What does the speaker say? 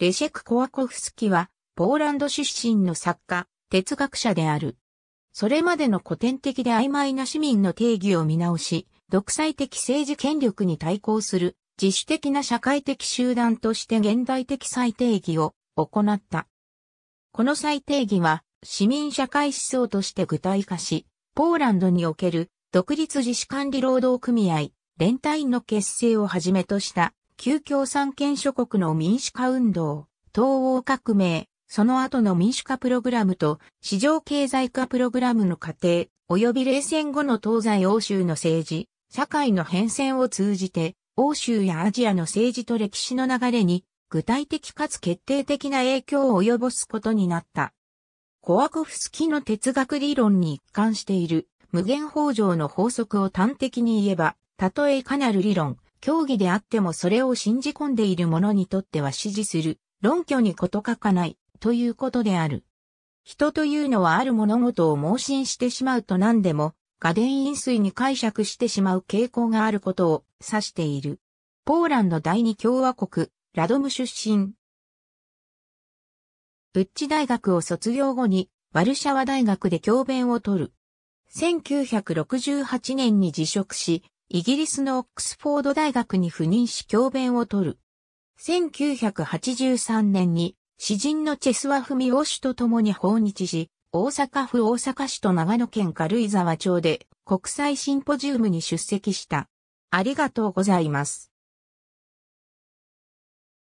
レシェク・コワコフスキは、ポーランド出身の作家、哲学者である。それまでの古典的で曖昧な市民の定義を見直し、独裁的政治権力に対抗する自主的な社会的集団として現代的再定義を行った。この再定義は市民社会思想として具体化し、ポーランドにおける独立自主管理労働組合、連帯の結成をはじめとした旧共産権諸国の民主化運動、東欧革命、その後の民主化プログラムと市場経済化プログラムの過程、及び冷戦後の東西欧州の政治、社会の変遷を通じて、欧州やアジアの政治と歴史の流れに、具体的かつ決定的な影響を及ぼすことになった。コアコフスキの哲学理論に一貫している、無限法上の法則を端的に言えば、たとえかなる理論、競技であってもそれを信じ込んでいる者にとっては支持する、論拠に事欠かない、ということである。人というのはある物事を盲信してしまうと何でも、画伝ン飲水に解釈してしまう傾向があることを指している。ポーランド第二共和国、ラドム出身。ブッチ大学を卒業後に、ワルシャワ大学で教鞭を取る。1968年に辞職し、イギリスのオックスフォード大学に赴任し教鞭を取る。1983年に詩人のチェスワフミオ氏と共に訪日し、大阪府大阪市と長野県軽井沢町で国際シンポジウムに出席した。ありがとうございます。